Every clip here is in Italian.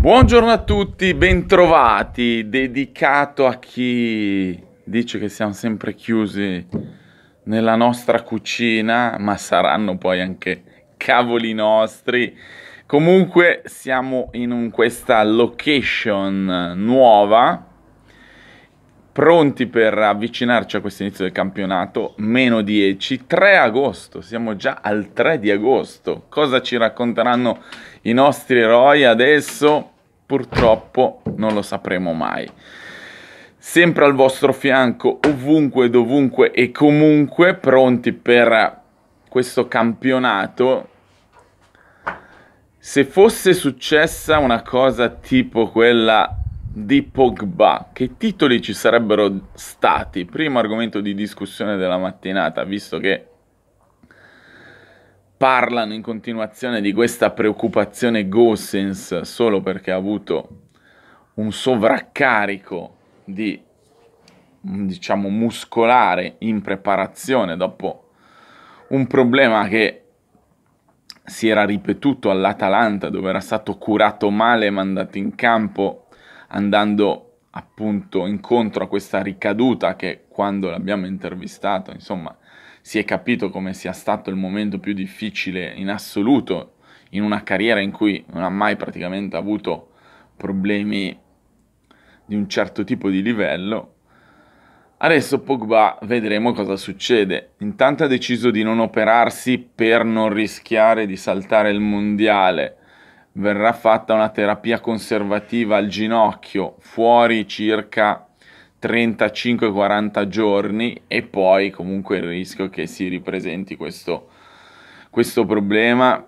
Buongiorno a tutti, bentrovati, dedicato a chi dice che siamo sempre chiusi nella nostra cucina, ma saranno poi anche cavoli nostri. Comunque siamo in un, questa location nuova, pronti per avvicinarci a questo inizio del campionato, meno 10, 3 agosto, siamo già al 3 di agosto. Cosa ci racconteranno i nostri eroi adesso purtroppo non lo sapremo mai. Sempre al vostro fianco, ovunque, dovunque e comunque, pronti per questo campionato. Se fosse successa una cosa tipo quella di Pogba, che titoli ci sarebbero stati? Primo argomento di discussione della mattinata, visto che parlano in continuazione di questa preoccupazione Gossens solo perché ha avuto un sovraccarico di diciamo muscolare in preparazione dopo un problema che si era ripetuto all'Atalanta dove era stato curato male mandato in campo andando appunto incontro a questa ricaduta che quando l'abbiamo intervistato insomma si è capito come sia stato il momento più difficile in assoluto in una carriera in cui non ha mai praticamente avuto problemi di un certo tipo di livello. Adesso Pogba vedremo cosa succede. Intanto ha deciso di non operarsi per non rischiare di saltare il mondiale. Verrà fatta una terapia conservativa al ginocchio, fuori circa 35-40 giorni e poi comunque il rischio che si ripresenti questo, questo problema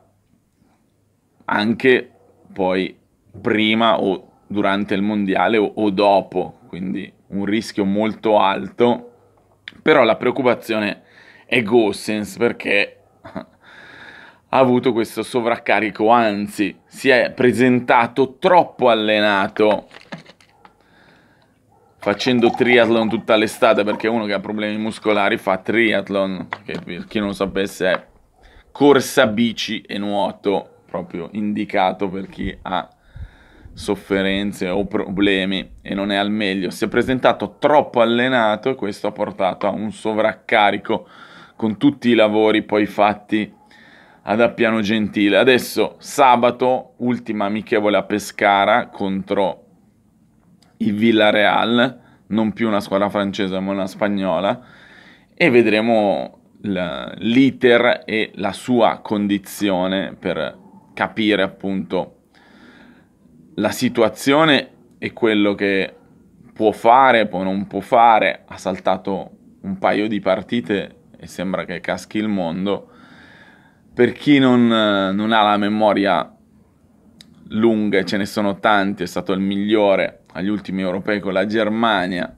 anche poi prima o durante il mondiale o, o dopo, quindi un rischio molto alto, però la preoccupazione è Gossens perché ha avuto questo sovraccarico, anzi si è presentato troppo allenato facendo triathlon tutta l'estate perché uno che ha problemi muscolari fa triathlon, che per chi non lo sapesse è corsa bici e nuoto, proprio indicato per chi ha sofferenze o problemi e non è al meglio. Si è presentato troppo allenato e questo ha portato a un sovraccarico con tutti i lavori poi fatti ad Appiano Gentile. Adesso sabato, ultima amichevole a Pescara contro il Villarreal, non più una squadra francese ma una spagnola, e vedremo l'iter e la sua condizione per capire appunto la situazione e quello che può fare, può non può fare, ha saltato un paio di partite e sembra che caschi il mondo. Per chi non, non ha la memoria lunga, ce ne sono tanti, è stato il migliore agli ultimi europei con la Germania,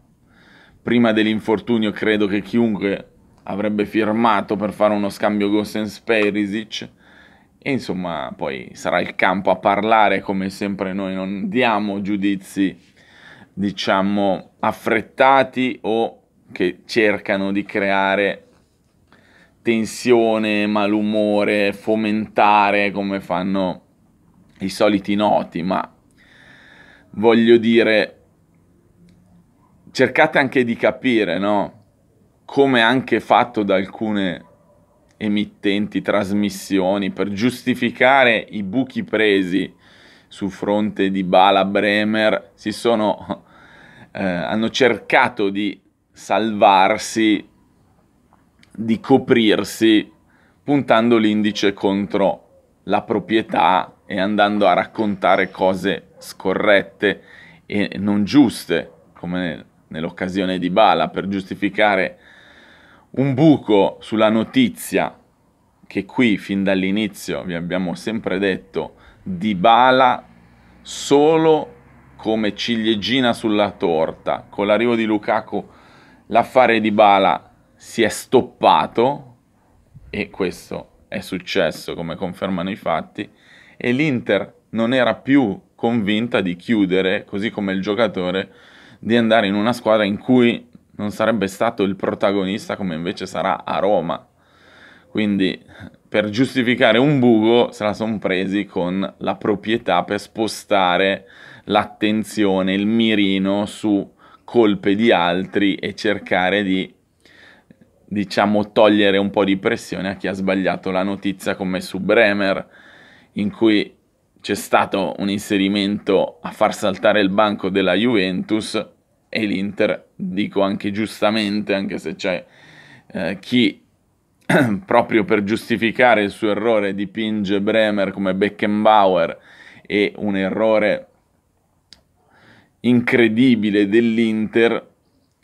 prima dell'infortunio credo che chiunque avrebbe firmato per fare uno scambio Gosens Perisic e insomma poi sarà il campo a parlare come sempre noi non diamo giudizi diciamo affrettati o che cercano di creare tensione, malumore, fomentare come fanno i soliti noti, ma voglio dire, cercate anche di capire, no? Come anche fatto da alcune emittenti, trasmissioni, per giustificare i buchi presi su fronte di Bala Bremer, si sono, eh, hanno cercato di salvarsi, di coprirsi, puntando l'indice contro la proprietà e andando a raccontare cose scorrette e non giuste, come nell'occasione di Bala, per giustificare un buco sulla notizia che qui fin dall'inizio vi abbiamo sempre detto di Bala solo come ciliegina sulla torta. Con l'arrivo di Lukaku l'affare di Bala si è stoppato e questo è successo come confermano i fatti e l'Inter non era più convinta di chiudere, così come il giocatore, di andare in una squadra in cui non sarebbe stato il protagonista come invece sarà a Roma. Quindi per giustificare un buco se la sono presi con la proprietà per spostare l'attenzione, il mirino su colpe di altri e cercare di diciamo togliere un po' di pressione a chi ha sbagliato la notizia come su Bremer in cui c'è stato un inserimento a far saltare il banco della Juventus e l'Inter, dico anche giustamente, anche se c'è eh, chi proprio per giustificare il suo errore dipinge Bremer come Beckenbauer e un errore incredibile dell'Inter,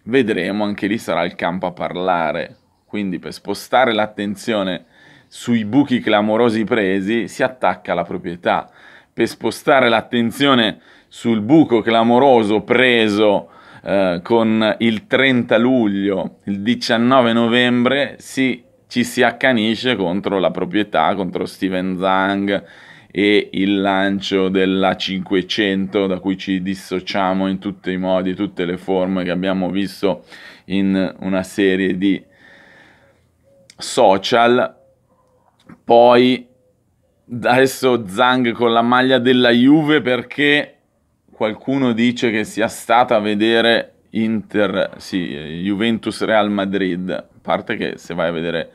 vedremo anche lì sarà il campo a parlare. Quindi per spostare l'attenzione sui buchi clamorosi presi si attacca alla proprietà per spostare l'attenzione sul buco clamoroso preso eh, con il 30 luglio, il 19 novembre, si, ci si accanisce contro la proprietà, contro Steven Zang e il lancio della 500 da cui ci dissociamo in tutti i modi, tutte le forme che abbiamo visto in una serie di social. Poi Adesso Zang con la maglia della Juve perché qualcuno dice che sia stata a vedere Inter, sì, Juventus Real Madrid. A parte che se vai a vedere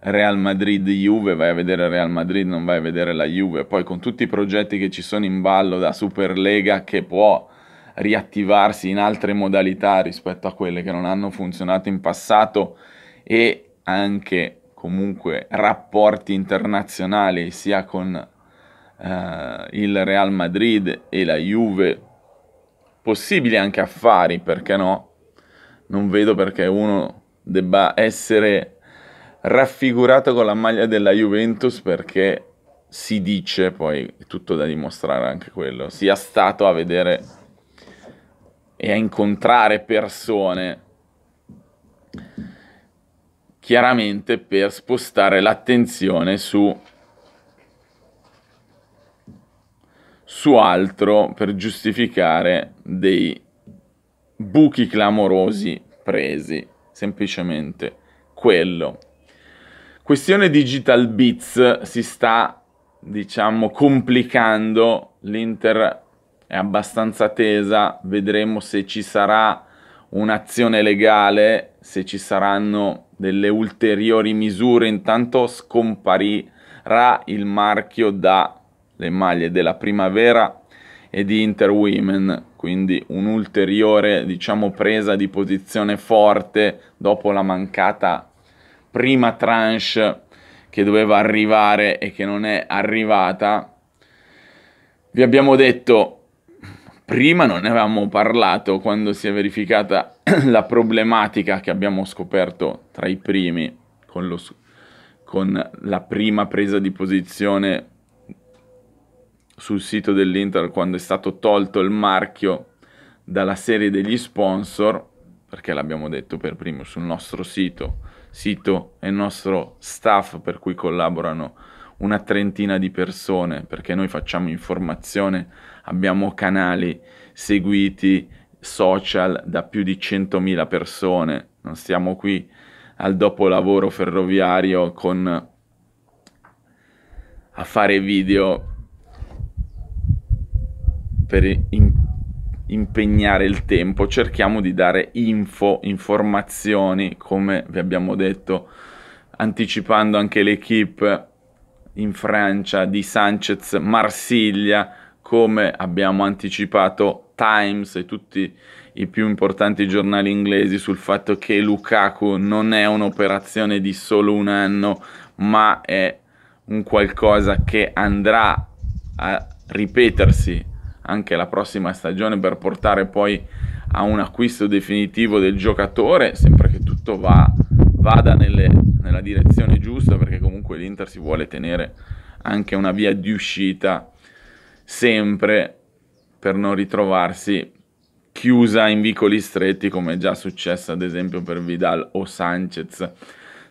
Real Madrid Juve, vai a vedere Real Madrid, non vai a vedere la Juve. Poi con tutti i progetti che ci sono in ballo da Superlega che può riattivarsi in altre modalità rispetto a quelle che non hanno funzionato in passato e anche comunque rapporti internazionali sia con eh, il Real Madrid e la Juve, possibili anche affari, perché no? Non vedo perché uno debba essere raffigurato con la maglia della Juventus perché si dice, poi è tutto da dimostrare anche quello, sia stato a vedere e a incontrare persone chiaramente per spostare l'attenzione su, su altro per giustificare dei buchi clamorosi presi, semplicemente quello. Questione Digital Bits si sta, diciamo, complicando, l'Inter è abbastanza tesa, vedremo se ci sarà un'azione legale, se ci saranno delle ulteriori misure, intanto scomparirà il marchio dalle maglie della primavera e di Inter Women, quindi un'ulteriore diciamo, presa di posizione forte dopo la mancata prima tranche che doveva arrivare e che non è arrivata. Vi abbiamo detto prima non ne avevamo parlato quando si è verificata la problematica che abbiamo scoperto tra i primi con, lo, con la prima presa di posizione sul sito dell'Inter quando è stato tolto il marchio dalla serie degli sponsor, perché l'abbiamo detto per primo sul nostro sito, sito e nostro staff per cui collaborano una trentina di persone, perché noi facciamo informazione, abbiamo canali seguiti social da più di 100.000 persone, non stiamo qui al dopolavoro ferroviario con a fare video per in, impegnare il tempo, cerchiamo di dare info, informazioni, come vi abbiamo detto, anticipando anche l'equipe in Francia di Sanchez Marsiglia, come abbiamo anticipato Times e tutti i più importanti giornali inglesi sul fatto che Lukaku non è un'operazione di solo un anno, ma è un qualcosa che andrà a ripetersi anche la prossima stagione per portare poi a un acquisto definitivo del giocatore, sempre che tutto va, vada nelle nella direzione giusta perché comunque l'Inter si vuole tenere anche una via di uscita sempre per non ritrovarsi chiusa in vicoli stretti come è già successo ad esempio per Vidal o Sanchez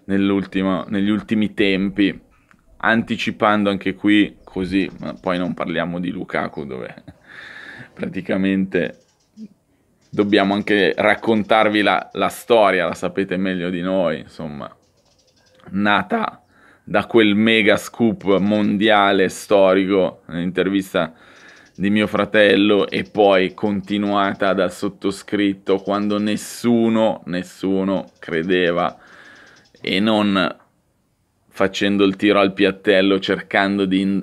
negli ultimi tempi anticipando anche qui così ma poi non parliamo di Lukaku dove praticamente dobbiamo anche raccontarvi la, la storia la sapete meglio di noi insomma nata da quel mega scoop mondiale storico, un'intervista di mio fratello e poi continuata dal sottoscritto quando nessuno, nessuno credeva e non facendo il tiro al piattello cercando di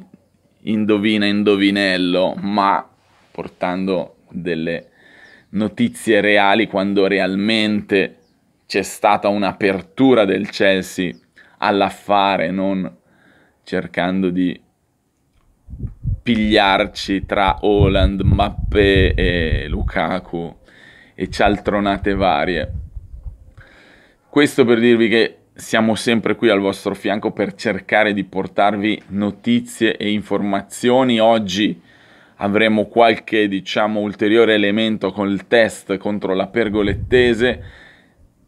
indovina indovinello, ma portando delle notizie reali quando realmente c'è stata un'apertura del Chelsea all'affare, non cercando di pigliarci tra Holland, Mappé e Lukaku e cialtronate varie. Questo per dirvi che siamo sempre qui al vostro fianco per cercare di portarvi notizie e informazioni. Oggi avremo qualche, diciamo, ulteriore elemento col test contro la pergolettese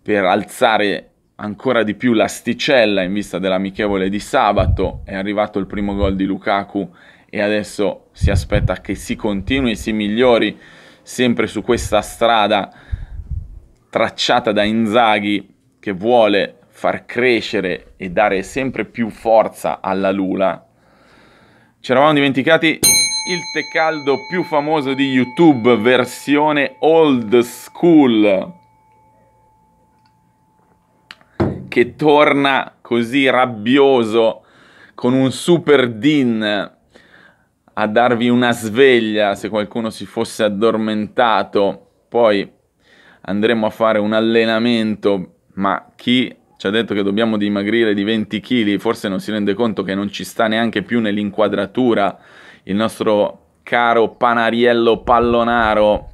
per alzare ancora di più l'asticella in vista dell'amichevole di sabato, è arrivato il primo gol di Lukaku e adesso si aspetta che si continui e si migliori sempre su questa strada tracciata da Inzaghi che vuole far crescere e dare sempre più forza alla Lula. Ci eravamo dimenticati il tecaldo più famoso di YouTube, versione old school. che torna così rabbioso con un super din a darvi una sveglia se qualcuno si fosse addormentato. Poi andremo a fare un allenamento, ma chi ci ha detto che dobbiamo dimagrire di 20 kg, forse non si rende conto che non ci sta neanche più nell'inquadratura il nostro caro panariello pallonaro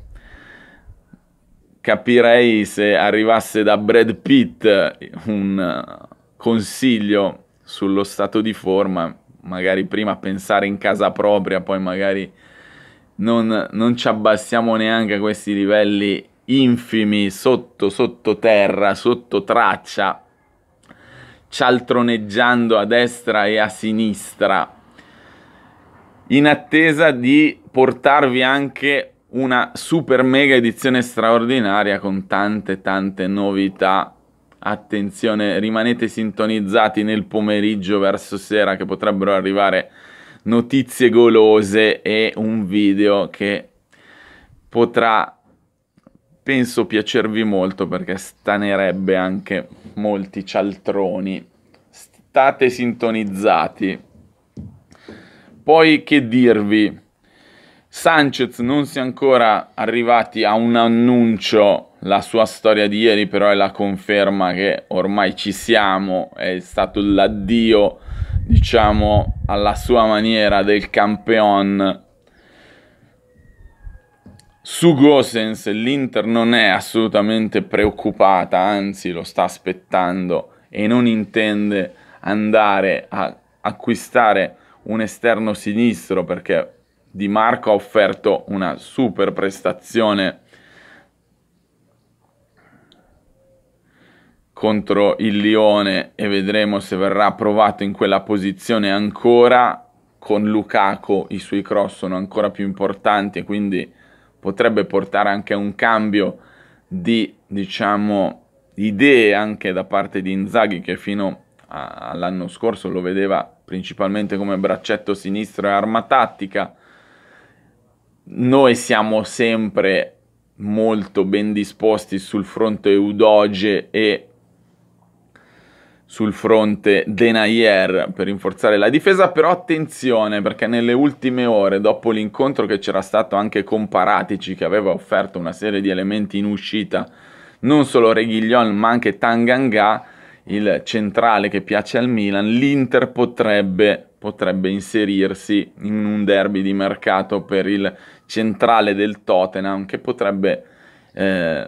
capirei se arrivasse da Brad Pitt un uh, consiglio sullo stato di forma, magari prima pensare in casa propria, poi magari non, non ci abbassiamo neanche a questi livelli infimi sotto terra, sotto traccia, cialtroneggiando a destra e a sinistra, in attesa di portarvi anche una super mega edizione straordinaria con tante tante novità. Attenzione, rimanete sintonizzati nel pomeriggio verso sera che potrebbero arrivare notizie golose e un video che potrà penso piacervi molto perché stanerebbe anche molti cialtroni. State sintonizzati. Poi che dirvi? Sanchez non si è ancora arrivati a un annuncio, la sua storia di ieri però è la conferma che ormai ci siamo, è stato l'addio, diciamo, alla sua maniera del campeon. Su Gosens l'Inter non è assolutamente preoccupata, anzi lo sta aspettando e non intende andare a acquistare un esterno sinistro perché di Marco ha offerto una super prestazione contro il Lione e vedremo se verrà provato in quella posizione ancora. Con Lukaku i suoi cross sono ancora più importanti e quindi potrebbe portare anche a un cambio di diciamo idee anche da parte di Inzaghi che fino all'anno scorso lo vedeva principalmente come braccetto sinistro e arma tattica noi siamo sempre molto ben disposti sul fronte Udoge e sul fronte Denayer per rinforzare la difesa, però attenzione perché nelle ultime ore, dopo l'incontro che c'era stato anche con Paratici, che aveva offerto una serie di elementi in uscita, non solo Reguillon ma anche Tanganga, il centrale che piace al Milan, l'Inter potrebbe, potrebbe inserirsi in un derby di mercato per il centrale del Tottenham che potrebbe, eh,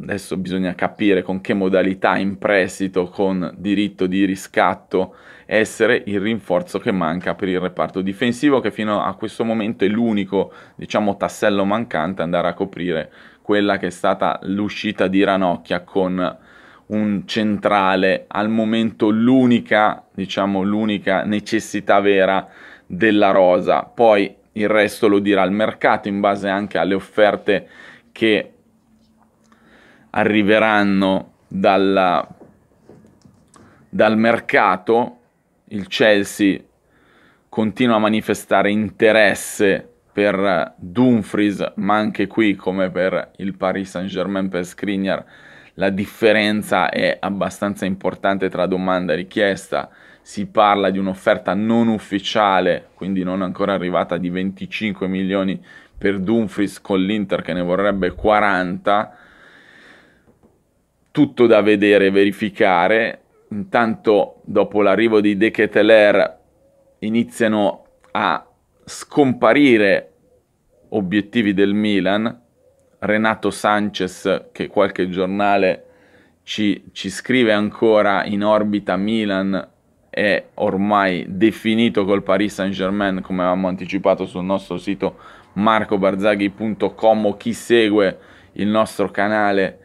adesso bisogna capire con che modalità in prestito, con diritto di riscatto, essere il rinforzo che manca per il reparto difensivo che fino a questo momento è l'unico diciamo, tassello mancante andare a coprire quella che è stata l'uscita di Ranocchia con un centrale al momento l'unica diciamo l'unica necessità vera della rosa poi il resto lo dirà il mercato in base anche alle offerte che arriveranno dalla, dal mercato. Il Chelsea continua a manifestare interesse per Dumfries, ma anche qui come per il Paris Saint-Germain per Skriniar la differenza è abbastanza importante tra domanda e richiesta si parla di un'offerta non ufficiale, quindi non ancora arrivata, di 25 milioni per Dumfries con l'Inter che ne vorrebbe 40. Tutto da vedere e verificare. Intanto, dopo l'arrivo di De Keteler, iniziano a scomparire obiettivi del Milan. Renato Sanchez, che qualche giornale ci, ci scrive ancora in orbita Milan è ormai definito col Paris Saint-Germain, come avevamo anticipato sul nostro sito marcobarzaghi.com o chi segue il nostro canale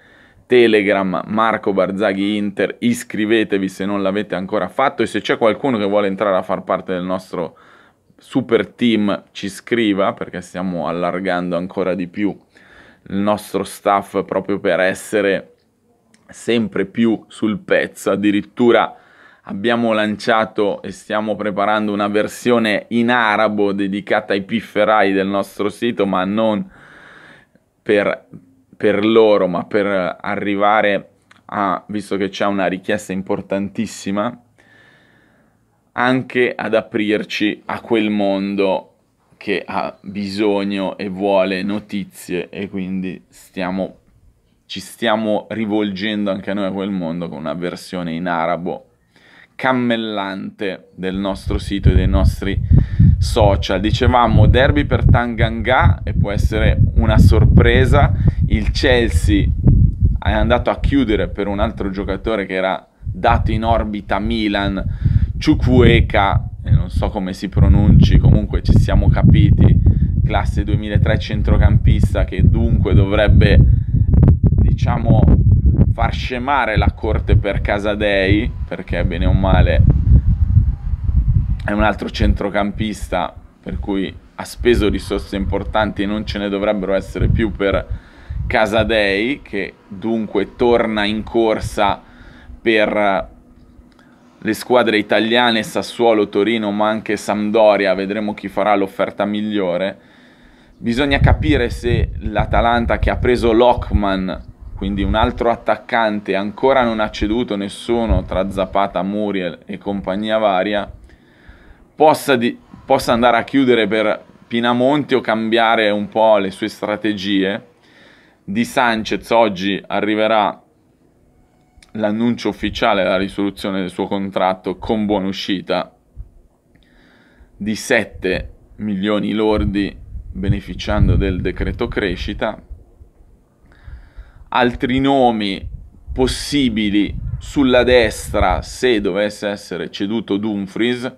Telegram Marco Barzaghi Inter, iscrivetevi se non l'avete ancora fatto e se c'è qualcuno che vuole entrare a far parte del nostro super team ci scriva perché stiamo allargando ancora di più il nostro staff proprio per essere sempre più sul pezzo, addirittura abbiamo lanciato e stiamo preparando una versione in arabo dedicata ai pifferai del nostro sito, ma non per, per loro, ma per arrivare a, visto che c'è una richiesta importantissima, anche ad aprirci a quel mondo che ha bisogno e vuole notizie e quindi stiamo, ci stiamo rivolgendo anche a noi a quel mondo con una versione in arabo cammellante del nostro sito e dei nostri social. Dicevamo derby per Tanganga e può essere una sorpresa. Il Chelsea è andato a chiudere per un altro giocatore che era dato in orbita Milan, Ciucueca, non so come si pronunci, comunque ci siamo capiti, classe 2003 centrocampista che dunque dovrebbe diciamo far scemare la corte per Casadei, perché bene o male è un altro centrocampista per cui ha speso risorse importanti e non ce ne dovrebbero essere più per Casadei, che dunque torna in corsa per le squadre italiane Sassuolo, Torino, ma anche Sampdoria, vedremo chi farà l'offerta migliore. Bisogna capire se l'Atalanta che ha preso Lockman quindi un altro attaccante ancora non ha ceduto nessuno tra Zapata, Muriel e compagnia varia, possa, di, possa andare a chiudere per Pinamonti o cambiare un po' le sue strategie. Di Sanchez oggi arriverà l'annuncio ufficiale la risoluzione del suo contratto con buona uscita di 7 milioni lordi beneficiando del decreto crescita altri nomi possibili sulla destra se dovesse essere ceduto Dumfries,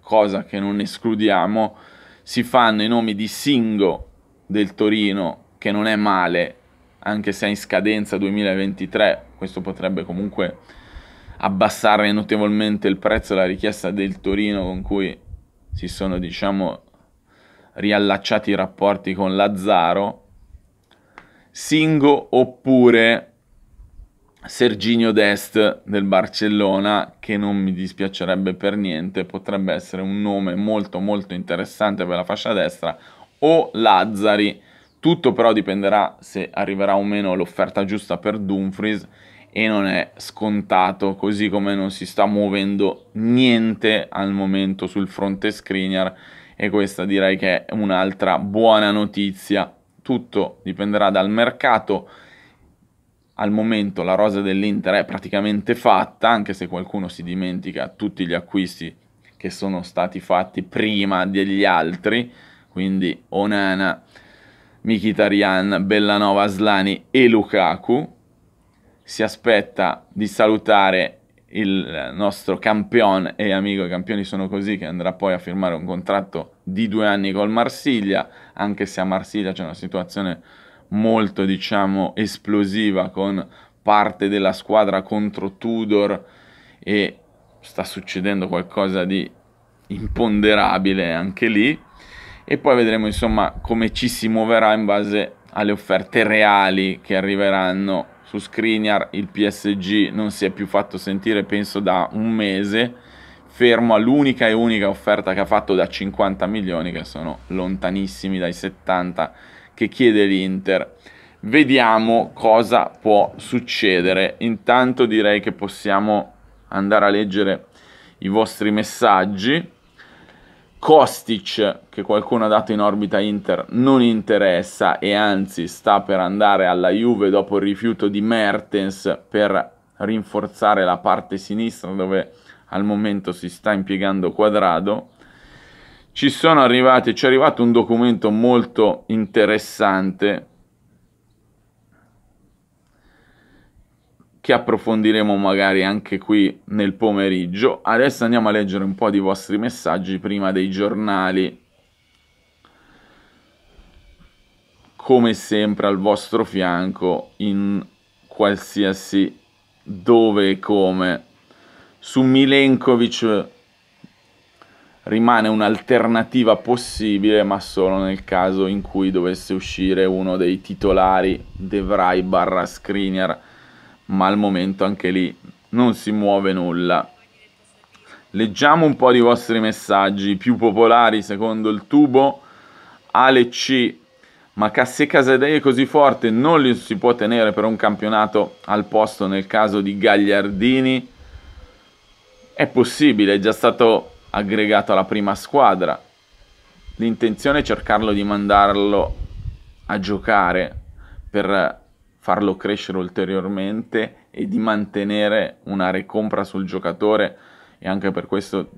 cosa che non escludiamo, si fanno i nomi di Singo del Torino, che non è male, anche se è in scadenza 2023, questo potrebbe comunque abbassare notevolmente il prezzo della richiesta del Torino con cui si sono, diciamo, riallacciati i rapporti con Lazzaro Singo oppure Serginio Dest del Barcellona, che non mi dispiacerebbe per niente, potrebbe essere un nome molto molto interessante per la fascia destra, o Lazzari, tutto però dipenderà se arriverà o meno l'offerta giusta per Dumfries e non è scontato, così come non si sta muovendo niente al momento sul fronte screener e questa direi che è un'altra buona notizia tutto dipenderà dal mercato. Al momento la rosa dell'Inter è praticamente fatta, anche se qualcuno si dimentica tutti gli acquisti che sono stati fatti prima degli altri, quindi Onana, Mkhitaryan, Bellanova, Slani e Lukaku. Si aspetta di salutare il nostro campione e amico, i campioni sono così, che andrà poi a firmare un contratto di due anni col Marsiglia, anche se a Marsiglia c'è una situazione molto, diciamo, esplosiva con parte della squadra contro Tudor e sta succedendo qualcosa di imponderabile anche lì e poi vedremo insomma come ci si muoverà in base alle offerte reali che arriveranno su Skriniar il PSG non si è più fatto sentire penso da un mese fermo all'unica e unica offerta che ha fatto da 50 milioni che sono lontanissimi dai 70 che chiede l'Inter vediamo cosa può succedere intanto direi che possiamo andare a leggere i vostri messaggi Kostic, che qualcuno ha dato in orbita Inter, non interessa e anzi sta per andare alla Juve dopo il rifiuto di Mertens per rinforzare la parte sinistra dove al momento si sta impiegando Quadrado. Ci sono arrivati, ci è arrivato un documento molto interessante che approfondiremo magari anche qui nel pomeriggio. Adesso andiamo a leggere un po' di vostri messaggi prima dei giornali. Come sempre al vostro fianco in qualsiasi dove e come. Su Milenkovic rimane un'alternativa possibile, ma solo nel caso in cui dovesse uscire uno dei titolari, De Vrij barra Screener ma al momento anche lì non si muove nulla. Leggiamo un po' di vostri messaggi, più popolari secondo il tubo, Ale C, ma se Casadei è così forte non li si può tenere per un campionato al posto nel caso di Gagliardini? È possibile, è già stato aggregato alla prima squadra. L'intenzione è cercarlo di mandarlo a giocare per farlo crescere ulteriormente e di mantenere una ricompra sul giocatore e anche per questo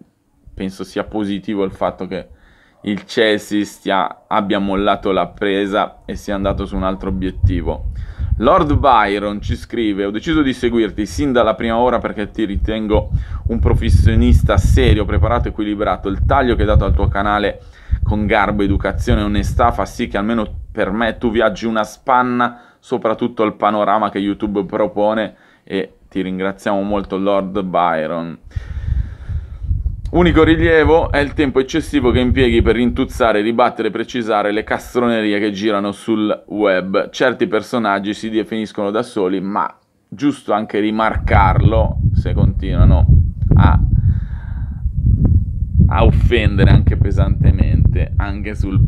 penso sia positivo il fatto che il Chelsea stia, abbia mollato la presa e sia andato su un altro obiettivo. Lord Byron ci scrive: Ho deciso di seguirti sin dalla prima ora perché ti ritengo un professionista serio, preparato, equilibrato. Il taglio che hai dato al tuo canale con garbo, educazione e onestà fa sì che almeno per me tu viaggi una spanna soprattutto il panorama che YouTube propone e ti ringraziamo molto Lord Byron. Unico rilievo è il tempo eccessivo che impieghi per rintuzzare, ribattere e precisare le castronerie che girano sul web. Certi personaggi si definiscono da soli, ma giusto anche rimarcarlo se continuano a, a offendere anche pesantemente, anche sul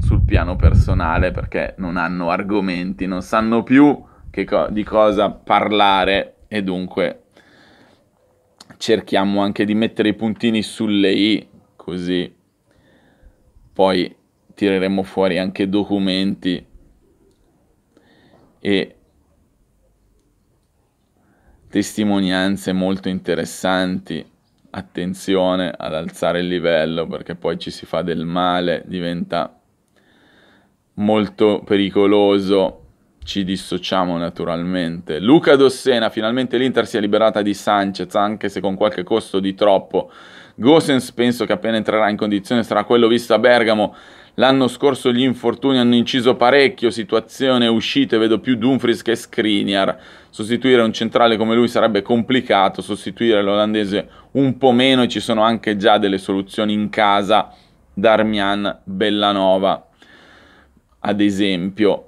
sul piano personale perché non hanno argomenti, non sanno più co- di cosa parlare e dunque cerchiamo anche di mettere i puntini sulle i così poi tireremo fuori anche documenti e testimonianze molto interessanti. Attenzione ad alzare il livello perché poi ci si fa del male, diventa molto pericoloso. Ci dissociamo naturalmente. Luca Dossena, finalmente l'Inter si è liberata di Sanchez, anche se con qualche costo di troppo. Gosens penso che appena entrerà in condizione sarà quello visto a Bergamo. L'anno scorso gli infortuni hanno inciso parecchio, situazione uscite, vedo più Dumfries che Skriniar. Sostituire un centrale come lui sarebbe complicato, sostituire l'olandese un po' meno e ci sono anche già delle soluzioni in casa. Darmian Bellanova ad esempio.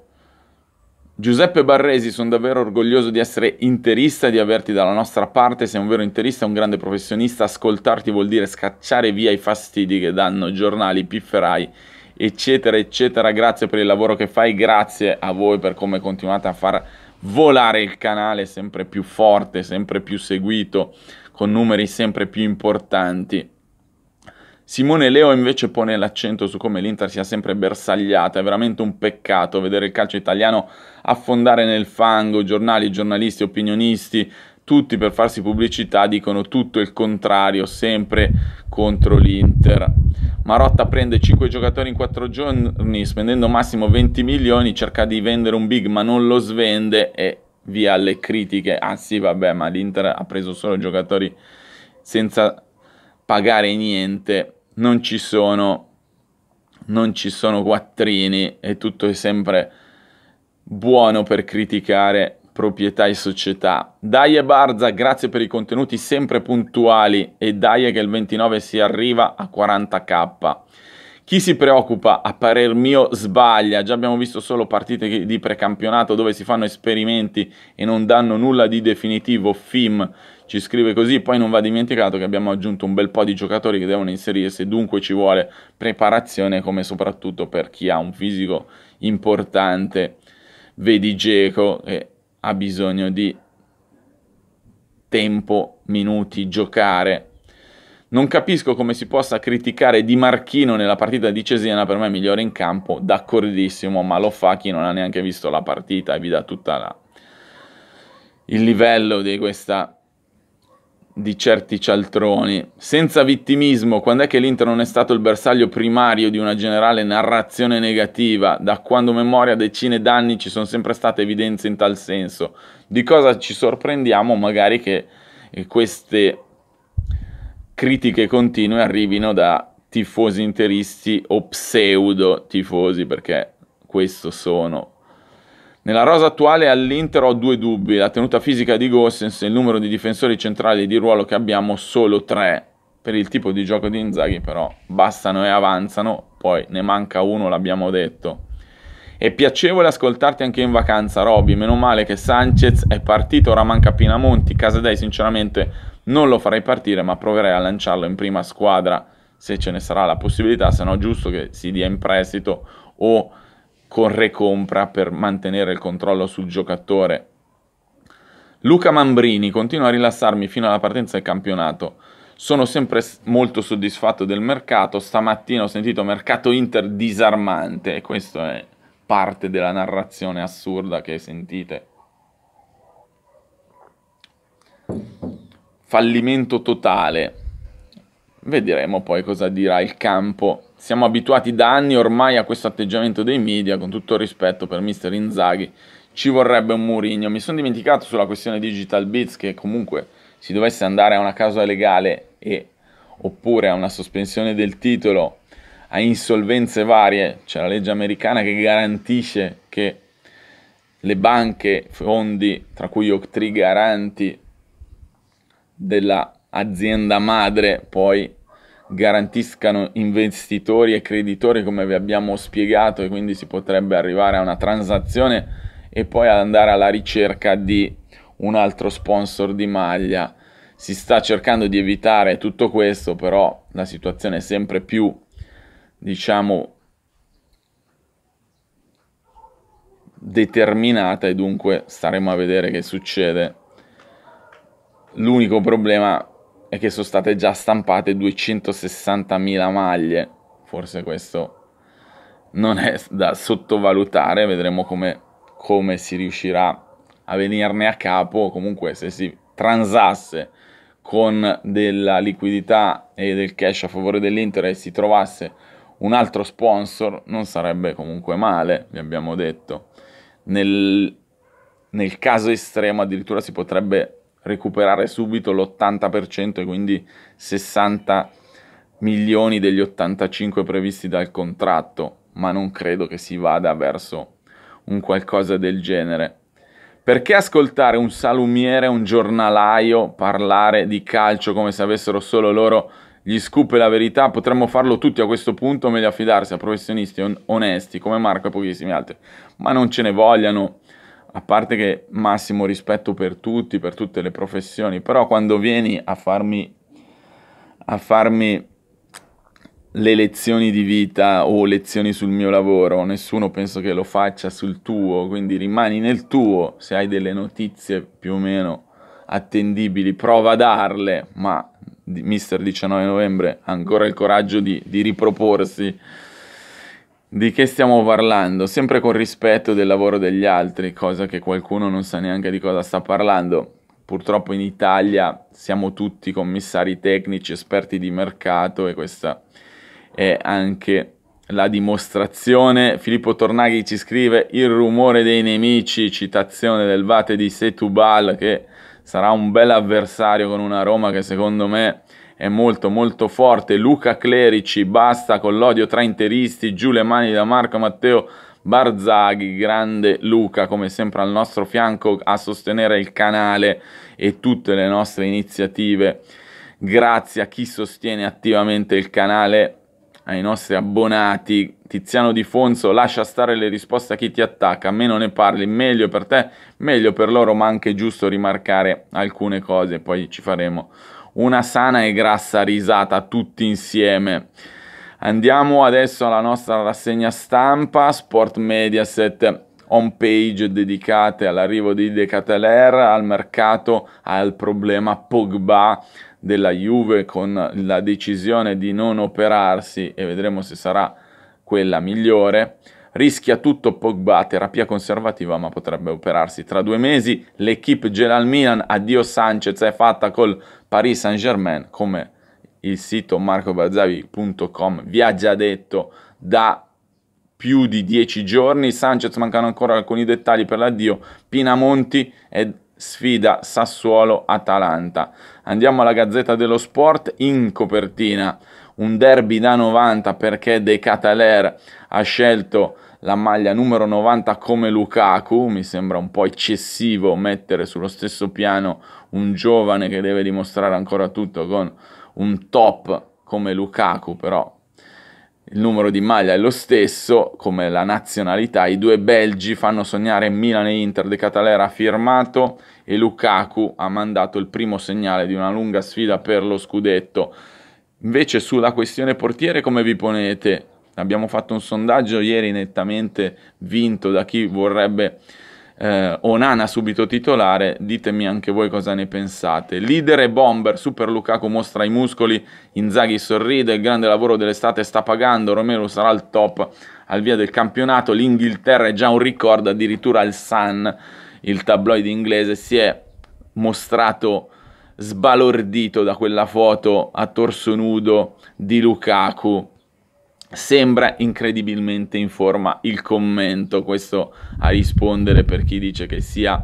Giuseppe Barresi, sono davvero orgoglioso di essere interista e di averti dalla nostra parte. Sei un vero interista, un grande professionista. Ascoltarti vuol dire scacciare via i fastidi che danno giornali, pifferai, eccetera, eccetera. Grazie per il lavoro che fai, grazie a voi per come continuate a far volare il canale sempre più forte, sempre più seguito, con numeri sempre più importanti. Simone Leo invece pone l'accento su come l'Inter sia sempre bersagliata, è veramente un peccato vedere il calcio italiano affondare nel fango, giornali, giornalisti, opinionisti, tutti per farsi pubblicità dicono tutto il contrario, sempre contro l'Inter. Marotta prende 5 giocatori in 4 giorni, spendendo massimo 20 milioni, cerca di vendere un big ma non lo svende e via le critiche. Ah sì, vabbè, ma l'Inter ha preso solo giocatori senza pagare niente non ci sono, non ci sono quattrini e tutto è sempre buono per criticare proprietà e società. Daie Barza, grazie per i contenuti sempre puntuali e daie che il 29 si arriva a 40k. Chi si preoccupa, a parer mio, sbaglia. Già abbiamo visto solo partite di precampionato dove si fanno esperimenti e non danno nulla di definitivo. FIM ci scrive così, poi non va dimenticato che abbiamo aggiunto un bel po' di giocatori che devono inserirsi, dunque ci vuole preparazione come soprattutto per chi ha un fisico importante, vedi Geco che ha bisogno di tempo, minuti, giocare. Non capisco come si possa criticare Di Marchino nella partita di Cesena, per me è migliore in campo, d'accordissimo, ma lo fa chi non ha neanche visto la partita e vi dà tutto la... il livello di questa di certi cialtroni. Senza vittimismo, quando è che l'Inter non è stato il bersaglio primario di una generale narrazione negativa? Da quando memoria decine d'anni ci sono sempre state evidenze in tal senso. Di cosa ci sorprendiamo magari che eh, queste critiche continue arrivino da tifosi interisti o pseudo tifosi, perché questo sono nella rosa attuale all'Inter ho due dubbi, la tenuta fisica di Gossens e il numero di difensori centrali di ruolo che abbiamo solo tre. Per il tipo di gioco di Inzaghi però bastano e avanzano, poi ne manca uno, l'abbiamo detto. È piacevole ascoltarti anche in vacanza, Roby, meno male che Sanchez è partito, ora manca Pinamonti, Casadei sinceramente non lo farei partire ma proverei a lanciarlo in prima squadra se ce ne sarà la possibilità, se no giusto che si dia in prestito o con recompra per mantenere il controllo sul giocatore. Luca Mambrini continua a rilassarmi fino alla partenza del campionato. Sono sempre molto soddisfatto del mercato. Stamattina ho sentito mercato Inter disarmante e questa è parte della narrazione assurda che sentite. Fallimento totale. Vedremo poi cosa dirà il campo siamo abituati da anni ormai a questo atteggiamento dei media, con tutto il rispetto per mister Inzaghi, ci vorrebbe un Murigno. Mi sono dimenticato sulla questione Digital Beats che comunque si dovesse andare a una causa legale e, oppure a una sospensione del titolo, a insolvenze varie, c'è la legge americana che garantisce che le banche, fondi, tra cui Octree Garanti, della azienda madre, poi garantiscano investitori e creditori come vi abbiamo spiegato e quindi si potrebbe arrivare a una transazione e poi andare alla ricerca di un altro sponsor di maglia. Si sta cercando di evitare tutto questo, però la situazione è sempre più, diciamo, determinata e dunque staremo a vedere che succede. L'unico problema e che sono state già stampate 260.000 maglie. Forse questo non è da sottovalutare, vedremo come, come si riuscirà a venirne a capo, comunque se si transasse con della liquidità e del cash a favore dell'Inter e si trovasse un altro sponsor non sarebbe comunque male, vi abbiamo detto. Nel, nel caso estremo addirittura si potrebbe recuperare subito l'80% e quindi 60 milioni degli 85 previsti dal contratto, ma non credo che si vada verso un qualcosa del genere. Perché ascoltare un salumiere, un giornalaio parlare di calcio come se avessero solo loro gli scoop e la verità? Potremmo farlo tutti a questo punto, meglio affidarsi a professionisti on- onesti come Marco e pochissimi altri. Ma non ce ne vogliano a parte che massimo rispetto per tutti, per tutte le professioni, però quando vieni a farmi, a farmi le lezioni di vita o lezioni sul mio lavoro, nessuno penso che lo faccia sul tuo, quindi rimani nel tuo, se hai delle notizie più o meno attendibili, prova a darle, ma mister 19 novembre ha ancora il coraggio di, di riproporsi di che stiamo parlando? Sempre con rispetto del lavoro degli altri, cosa che qualcuno non sa neanche di cosa sta parlando. Purtroppo in Italia siamo tutti commissari tecnici, esperti di mercato e questa è anche la dimostrazione. Filippo Tornaghi ci scrive Il rumore dei nemici, citazione del Vate di Setubal che sarà un bel avversario con una Roma che secondo me è molto molto forte. Luca Clerici, basta con l'odio tra interisti, giù le mani da Marco Matteo Barzaghi, grande Luca come sempre al nostro fianco a sostenere il canale e tutte le nostre iniziative. Grazie a chi sostiene attivamente il canale, ai nostri abbonati. Tiziano Di Fonso, lascia stare le risposte a chi ti attacca, a meno ne parli, meglio per te, meglio per loro, ma anche giusto rimarcare alcune cose, poi ci faremo una sana e grassa risata tutti insieme. Andiamo adesso alla nostra rassegna stampa, Sport Mediaset home page dedicate all'arrivo di Decathlon, al mercato, al problema Pogba della Juve con la decisione di non operarsi e vedremo se sarà quella migliore rischia tutto Pogba, terapia conservativa ma potrebbe operarsi tra due mesi, l'equipe gela Milan, addio Sanchez, è fatta col Paris Saint Germain, come il sito marcobalzavi.com vi ha già detto da più di dieci giorni, Sanchez mancano ancora alcuni dettagli per l'addio, Pinamonti è sfida Sassuolo-Atalanta. Andiamo alla Gazzetta dello Sport in copertina. Un derby da 90 perché De Cataler ha scelto la maglia numero 90 come Lukaku, mi sembra un po' eccessivo mettere sullo stesso piano un giovane che deve dimostrare ancora tutto con un top come Lukaku, però il numero di maglia è lo stesso come la nazionalità. I due belgi fanno sognare Milan e Inter. De Catalera ha firmato e Lukaku ha mandato il primo segnale di una lunga sfida per lo scudetto. Invece sulla questione portiere come vi ponete? Abbiamo fatto un sondaggio ieri nettamente vinto da chi vorrebbe eh, Onana subito titolare, ditemi anche voi cosa ne pensate. Leader e bomber, Super Lukaku mostra i muscoli, Inzaghi sorride, il grande lavoro dell'estate sta pagando, Romero sarà il top al via del campionato, l'Inghilterra è già un ricordo, addirittura il Sun, il tabloid inglese, si è mostrato sbalordito da quella foto a torso nudo di Lukaku Sembra incredibilmente in forma il commento, questo a rispondere per chi dice che sia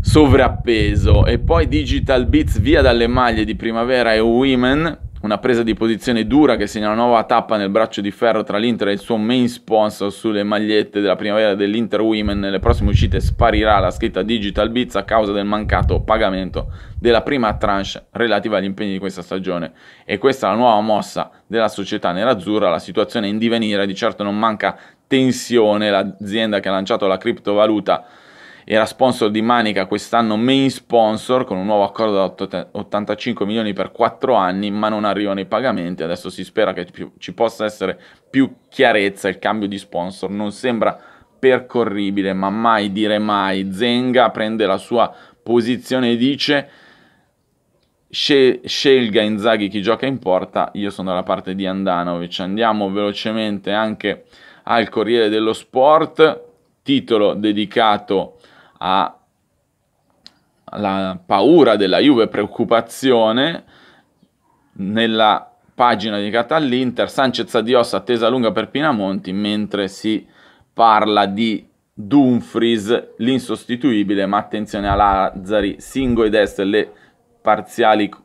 sovrappeso. E poi Digital Beats via dalle maglie di primavera e Women una presa di posizione dura che segna una nuova tappa nel braccio di ferro tra l'Inter e il suo main sponsor sulle magliette della primavera dell'Inter Women. Nelle prossime uscite sparirà la scritta Digital Bits a causa del mancato pagamento della prima tranche relativa agli impegni di questa stagione. E questa è la nuova mossa della società nerazzurra, la situazione è in divenire, di certo non manca tensione, l'azienda che ha lanciato la criptovaluta era sponsor di Manica, quest'anno main sponsor con un nuovo accordo da 85 milioni per 4 anni, ma non arrivano i pagamenti. Adesso si spera che ci possa essere più chiarezza, il cambio di sponsor non sembra percorribile, ma mai dire mai. Zenga prende la sua posizione e dice scelga Inzaghi chi gioca in porta, io sono dalla parte di Andanovic. Andiamo velocemente anche al Corriere dello Sport, titolo dedicato a alla paura della Juve, preoccupazione nella pagina dedicata all'Inter, Sanchez Adios attesa lunga per Pinamonti, mentre si parla di Dumfries, l'insostituibile, ma attenzione a Lazzari, Singo ed Est, le parziali